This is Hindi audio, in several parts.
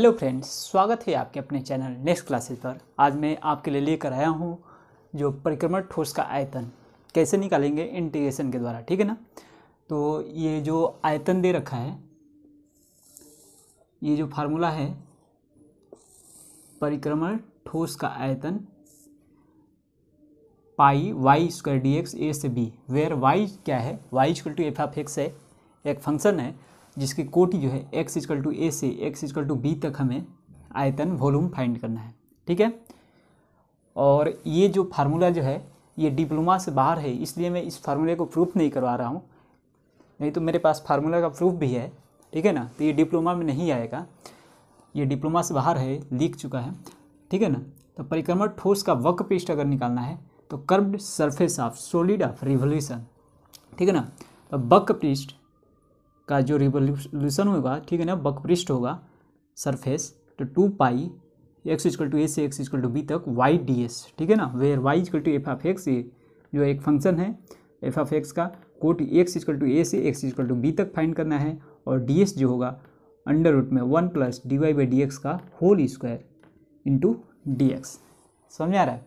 हेलो फ्रेंड्स स्वागत है आपके अपने चैनल नेक्स्ट क्लासेस पर आज मैं आपके लिए लेकर आया हूँ जो परिक्रमण ठोस का आयतन कैसे निकालेंगे इंटीग्रेशन के द्वारा ठीक है ना तो ये जो आयतन दे रखा है ये जो फार्मूला है परिक्रमण ठोस का आयतन pi Y square D X A से बी वेयर वाई क्या है Y equal to F F X है एक फंक्शन है जिसकी कोटि जो है एक्स इजकल टू ए से एक्स इजकल टू बी तक हमें आयतन वॉल्यूम फाइंड करना है ठीक है और ये जो फार्मूला जो है ये डिप्लोमा से बाहर है इसलिए मैं इस फार्मूले को प्रूफ नहीं करवा रहा हूँ नहीं तो मेरे पास फार्मूला का प्रूफ भी है ठीक है ना तो ये डिप्लोमा में नहीं आएगा ये डिप्लोमा से बाहर है लिख चुका है ठीक है ना तो परिक्रमा ठोस का वक्र पृष्ठ अगर निकालना है तो curved surface of solid of revolution ठीक है ना तो वक्र पृष्ठ का जो रिवोल्यूशन होगा ठीक है ना बकपृष्ठ होगा सरफेस तो two pi X equal to A से एक्स इजकल टू बी तक वाई डी एस ठीक है ना where Y equal to F of X ये जो एक फंक्शन है एफ ऑफ एक्स का कोट एक्स इजकल टू ए से एक्स इजकल टू बी तक फाइंड करना है और डी एस जो होगा अंडर रूट में one plus D Y by D X का whole square into D X समझ आ रहा है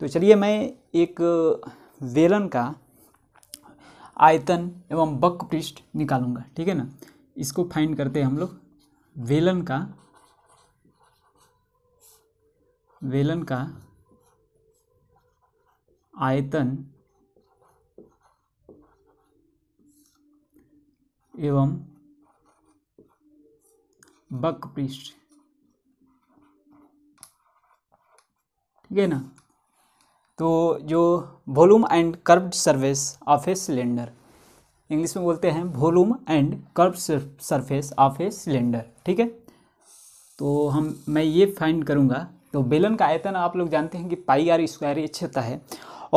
तो चलिए मैं एक वेलन का आयतन एवं बक पृष्ठ निकालूंगा ठीक है ना इसको फाइंड करते हैं हम लोग वेलन का वेलन का आयतन एवं बक पृष्ठ ठीक है ना तो जो volume and curved surface of a cylinder English में बोलते हैं volume and curve surface of a cylinder ठीक है तो हम मैं ये फाइंड करूँगा तो बेलन का आयतन आप लोग जानते हैं कि पाई आर स्क्वायर एच होता है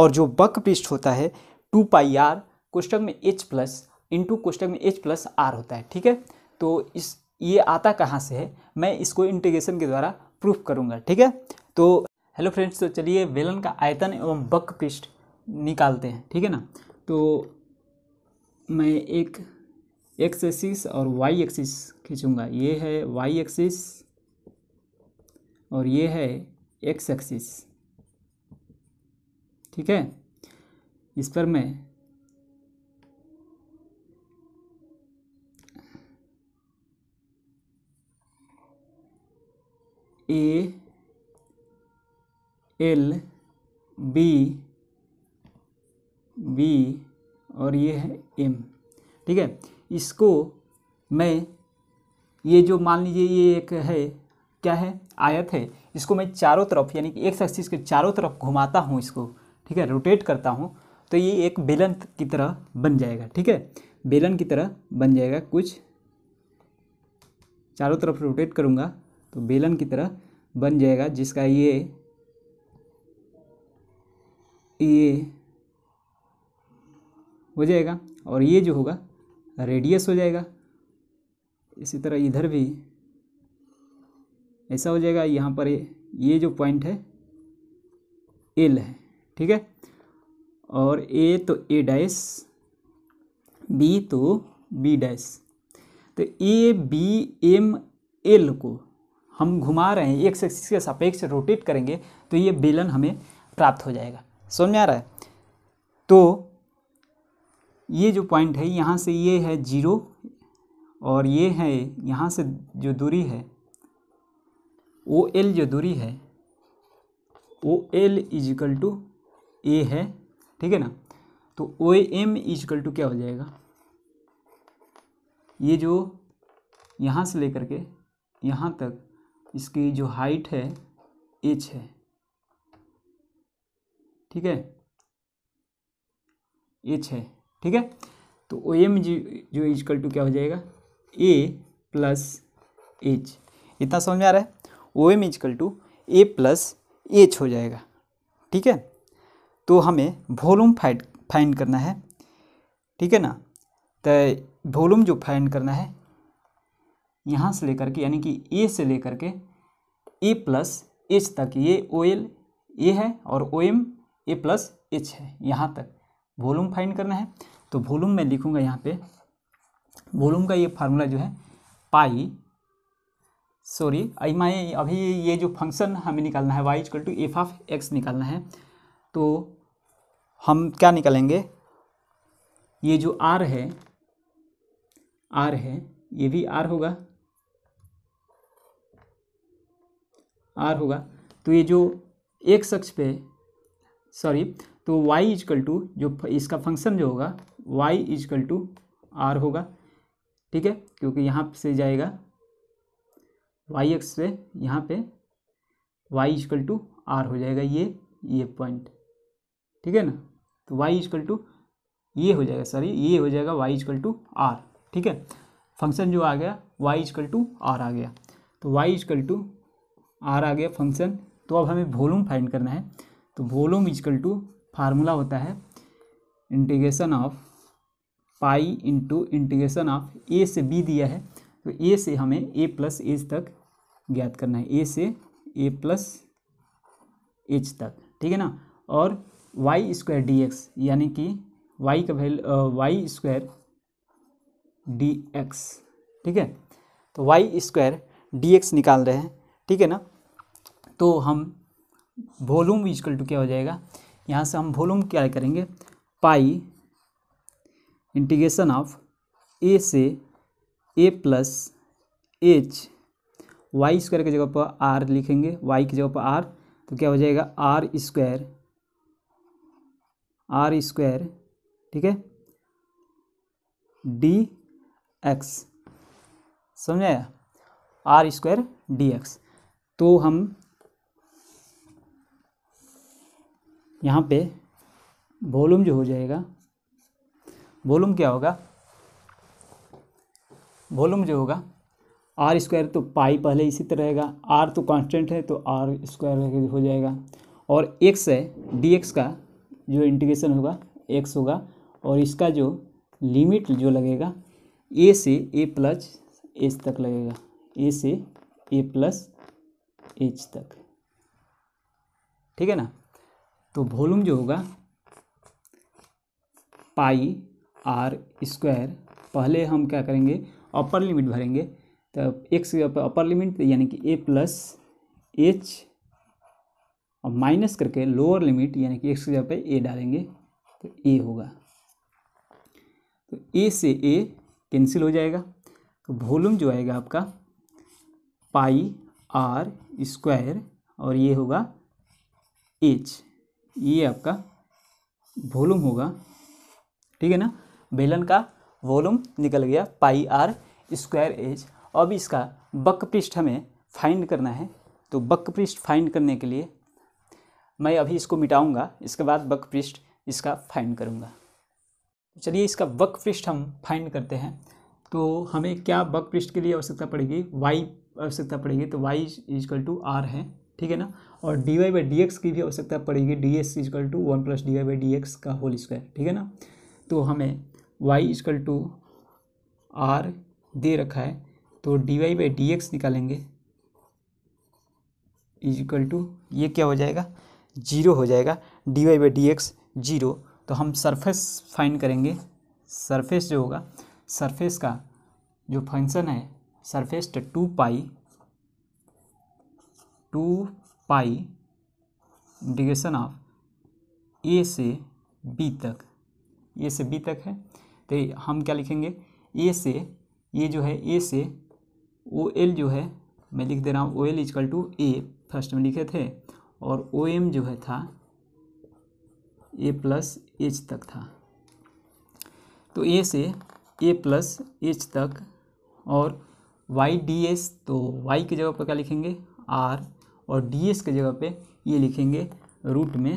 और जो बक पिस्ट होता है टू पाई आर कोष्टक में एच प्लस इंटू कोष्टक में एच प्लस आर होता है ठीक है तो इस ये आता कहाँ से है मैं इसको इंटीग्रेशन के द्वारा प्रूफ करूँगा ठीक है तो हेलो फ्रेंड्स तो चलिए वेलन का आयतन एवं बक पृष्ठ निकालते हैं ठीक है ना तो मैं एक एक्स एक्सिस और वाई एक्सिस खींचूंगा ये है वाई एक्सिस और ये है एक्स एक्सिस ठीक है इस पर मैं ए एल बी बी और ये है एम ठीक है इसको मैं ये जो मान लीजिए ये एक है क्या है आयत है इसको मैं चारों तरफ यानी कि एक एक्सिस के चारों तरफ घुमाता हूँ इसको ठीक है रोटेट करता हूँ तो ये एक बेलन की तरह बन जाएगा ठीक है बेलन की तरह बन जाएगा कुछ चारों तरफ रोटेट करूँगा तो बेलन की तरह बन जाएगा जिसका ये ये हो जाएगा और ये जो होगा रेडियस हो जाएगा इसी तरह इधर भी ऐसा हो जाएगा यहाँ पर ये जो पॉइंट है एल है ठीक है और ए तो ए डैश बी तो बी डैश तो ए बी एम एल को हम घुमा रहे हैं एक एक्सिस के सापेक्ष रोटेट करेंगे तो ये बेलन हमें प्राप्त हो जाएगा समझ में आ रहा है तो ये जो पॉइंट है यहाँ से ये है जीरो और ये है यहाँ से जो दूरी है ओ एल जो दूरी है O L is equal to A है ठीक है ना तो ओ एम इजिकल टू क्या हो जाएगा ये जो यहाँ से लेकर के यहाँ तक इसकी जो हाइट है एच है ठीक है ए छः ठीक है तो ओ एम जी जो इजकल टू क्या हो जाएगा ए प्लस एच इतना समझ में आ रहा है O M equal to A plus H हो जाएगा ठीक है तो हमें वॉल्यूम फाइंड फाइंड करना है ठीक है ना तो वॉल्यूम जो फाइंड करना है यहाँ से लेकर के यानी कि ए से लेकर के ए प्लस एच तक ये ओ एल ए है और O M A plus H है यहाँ तक वॉल्यूम फाइंड करना है तो वॉल्यूम मैं लिखूँगा यहाँ पे वॉल्यूम का ये फार्मूला जो है पाई सॉरी आई माए अभी ये जो फंक्शन हमें निकालना है Y equal to F of X निकालना है तो हम क्या निकालेंगे ये जो आर है आर है ये भी आर होगा आर होगा तो ये जो एक शख्स पे सॉरी तो y इजकल टू जो इसका फंक्शन जो होगा y इजकल टू आर होगा ठीक है क्योंकि यहाँ से जाएगा वाई एक्स से यहाँ पे वाई इजकल टू आर हो जाएगा ये ये पॉइंट ठीक है ना तो वाई इजकल टू ये हो जाएगा सॉरी ये हो जाएगा वाई इजकल टू आर ठीक है फंक्शन जो आ गया वाई इजकल टू आर आ गया तो वाई इजकल टू आर आ गया फंक्शन तो अब हमें वॉल्यूम फाइंड करना है तो वॉल्यूम इजकल टू फार्मूला होता है integration of pi into integration of A से बी दिया है तो ए से हमें ए प्लस एच तक ज्ञात करना है ए से ए प्लस एच तक ठीक है ना और वाई स्क्वायर डी एक्स यानी कि वाई का value Y square D X ठीक है तो वाई स्क्वायर डी एक्स निकाल रहे हैं ठीक है ना तो हम वॉलूम इजकल टू क्या हो जाएगा यहाँ से हम वॉलूम क्या करेंगे पाई इंटीग्रेशन ऑफ ए से ए प्लस एच वाई स्क्वायर की जगह पर आर लिखेंगे वाई की जगह पर आर तो क्या हो जाएगा आर स्क्वायर आर स्क्वायर ठीक है डी एक्स समझ आया आर स्क्वायर डी एक्स तो हम यहाँ पे वॉल्यूम जो हो जाएगा वॉल्यूम क्या होगा वॉल्यूम जो होगा आर स्क्वायर तो पाई पहले इसी तरह रहेगा आर तो कांस्टेंट है तो आर स्क्वायर हो जाएगा और एक्स है डी एक्स का जो इंटीग्रेशन होगा एक्स होगा और इसका जो लिमिट जो लगेगा ए से ए प्लस एच तक लगेगा ए से ए प्लस एच तक ठीक है ना तो वॉल्यूम जो होगा पाई आर स्क्वायर पहले हम क्या करेंगे अपर लिमिट भरेंगे तो एक्स अपर लिमिट यानी कि ए प्लस एच और माइनस करके लोअर लिमिट यानी कि एक्स की जगह पर ए डालेंगे तो ए होगा तो ए से ए कैंसिल हो जाएगा तो वॉल्यूम जो आएगा आपका पाई आर स्क्वायर और ये होगा एच ये आपका वॉल्यूम होगा ठीक है ना बेलन का वॉल्यूम निकल गया पाई आर स्क्वायर एज अब इसका बक पृष्ठ हमें फाइंड करना है तो बक पृष्ठ फाइंड करने के लिए मैं अभी इसको मिटाऊंगा इसके बाद बक पृष्ठ इसका फाइंड करूंगा चलिए इसका बक पृष्ठ हम फाइंड करते हैं तो हमें क्या बक पृष्ठ के लिए आवश्यकता पड़ेगी वाई आवश्यकता पड़ेगी तो वाई इजकल टू आर है ठीक है ना और D Y by D X की भी आवश्यकता पड़ेगी D S equal to one plus D Y by D X का होल स्क्वायर ठीक है ना तो हमें वाई इजकल टू आर दे रखा है तो D Y by D X निकालेंगे इजकल टू ये क्या हो जाएगा जीरो हो जाएगा D Y by D X zero तो हम सरफेस फाइंड करेंगे सरफेस जो होगा सरफेस का जो फंक्शन है surface two pi two pi integration of A से बी तक ए से बी तक है तो हम क्या लिखेंगे ए से ये जो है ए से ओ एल जो है मैं लिख दे रहा हूँ O L equal to A first में लिखे थे और ओ एम जो है था ए प्लस एच तक था तो ए से ए प्लस एच तक और वाई डी एस तो वाई की जगह पर क्या लिखेंगे आर और डी एस के जगह पे ये लिखेंगे रूट में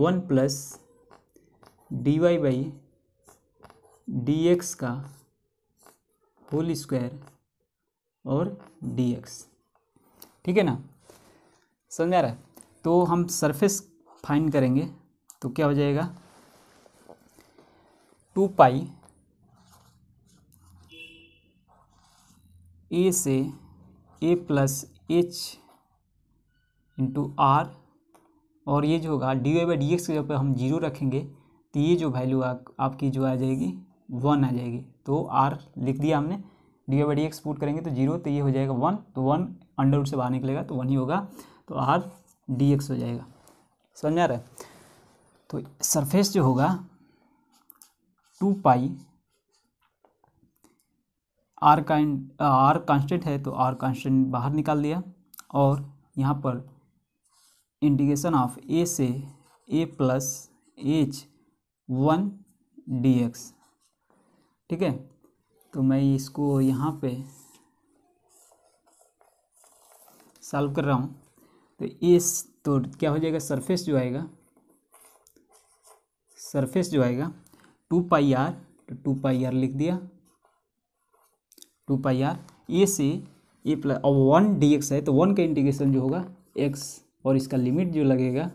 one plus D Y by D X का होल स्क्वायर और डी एक्स ठीक है ना समझ आ रहा है तो हम सरफेस फाइन करेंगे तो क्या हो जाएगा टू पाई ए से ए प्लस एच इंटू आर और ये जो होगा D Y by D X की जगह पर हम जीरो रखेंगे तो ये जो वैल्यू आपकी जो आ जाएगी वन आ जाएगी तो आर लिख दिया हमने D Y by D X put करेंगे तो जीरो तो ये हो जाएगा वन तो वन अंडर रूट से बाहर निकलेगा तो वन ही होगा तो आर डी एक्स हो जाएगा समझ में आ रहा है तो सरफेस जो होगा टू पाई आर का आर कांस्टेंट uh, है तो आर कांस्टेंट बाहर निकाल दिया और यहाँ पर इंटीग्रेशन ऑफ ए से ए plus H one D X ठीक है तो मैं इसको यहाँ पे सॉल्व कर रहा हूँ तो एस तो क्या हो जाएगा सरफेस जो आएगा सरफेस जो आएगा टू पाई आर तो टू पाई आर लिख दिया टू पाई आर ए से ए प्लस और वन डी एक्स है तो वन का इंटीग्रेशन जो होगा एक्स और इसका लिमिट जो लगेगा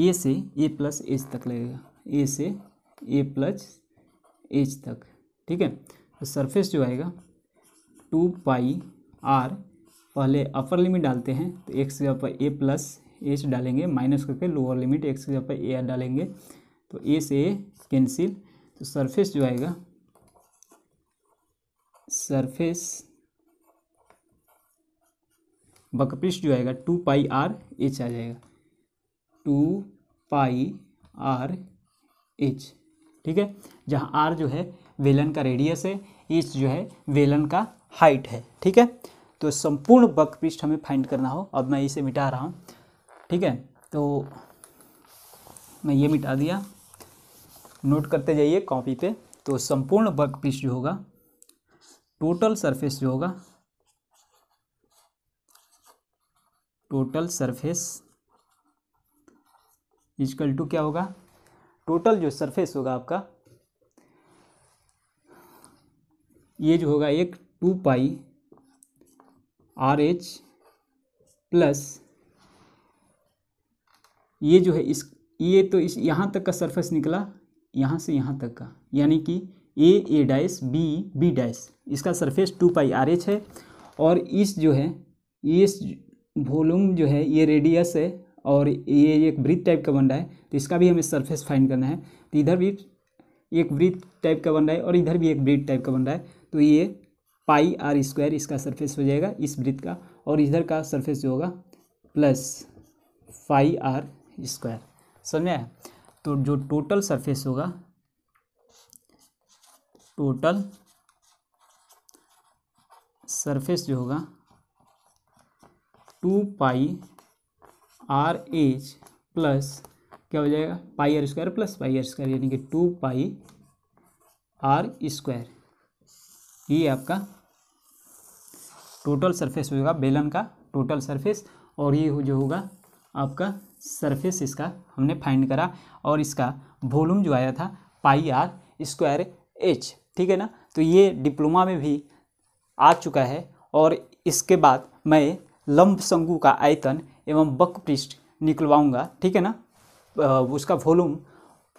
ए से ए प्लस एच तक लगेगा ए से ए प्लस एच तक ठीक है तो सरफेस जो आएगा टू पाई आर पहले अपर लिमिट डालते हैं तो एक्स के ऊपर पर ए प्लस एच डालेंगे माइनस करके लोअर लिमिट एक्स के ऊपर ए आर डालेंगे तो ए से ए कैंसिल तो सरफेस जो आएगा सरफेस वक्रपृष्ठ जो आएगा टू पाई आर एच आ जाएगा टू पाई आर एच ठीक है जहाँ आर जो है वेलन का रेडियस है एच जो है वेलन का हाइट है ठीक है तो संपूर्ण पृष्ठ हमें फाइंड करना हो अब मैं इसे मिटा रहा हूँ ठीक है तो मैं ये मिटा दिया नोट करते जाइए कॉपी पे तो संपूर्ण पृष्ठ जो होगा टोटल सरफेस जो होगा टोटल सरफेस इजकल टू क्या होगा टोटल जो सरफेस होगा आपका ये जो होगा एक two pi R H plus ये जो है इस ये तो इस यहाँ तक का सरफेस निकला यहाँ से यहाँ तक का यानी कि A A dash B B dash इसका surface two pi R H है और इस जो है इस वॉल्यूम जो है ये रेडियस है और ये एक वृत्त टाइप का बन रहा है तो इसका भी हमें सरफेस फाइंड करना है तो इधर भी एक वृत्त टाइप का बन रहा है और इधर भी एक वृत्त टाइप का बन रहा है तो ये पाई आर स्क्वायर इसका सरफेस हो जाएगा इस वृत्त का और इधर का सरफेस जो होगा प्लस फाई आर स्क्वायर समझ आया तो जो टोटल सरफेस होगा टोटल सरफेस जो होगा two pi R H plus क्या हो जाएगा pi R square plus pi R square यानी कि टू पाई आर स्क्वायर ये आपका टोटल सरफेस होगा बेलन का टोटल सरफेस और ये जो होगा आपका सरफेस इसका हमने फाइंड करा और इसका वॉल्यूम जो आया था पाई आर स्क्वायर एच ठीक है ना तो ये डिप्लोमा में भी आ चुका है और इसके बाद मैं लंब शंकु का आयतन एवं बक पृष्ठ निकलवाऊँगा ठीक है ना उसका वॉल्यूम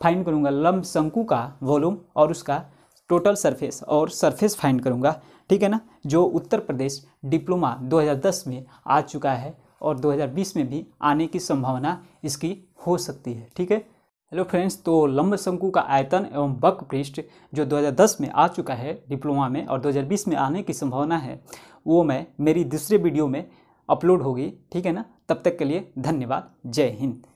फाइंड करूँगा लंब शंकु का वॉलूम और उसका टोटल सरफेस और सरफेस फाइंड करूँगा ठीक है ना जो उत्तर प्रदेश डिप्लोमा 2010 में आ चुका है और 2020 में भी आने की संभावना इसकी हो सकती है ठीक है हेलो फ्रेंड्स तो लंब शंकु का आयतन एवं बक पृष्ठ जो 2010 में आ चुका है डिप्लोमा में और 2020 में आने की संभावना है वो मैं मेरी दूसरे वीडियो में अपलोड होगी ठीक है ना तब तक के लिए धन्यवाद जय हिंद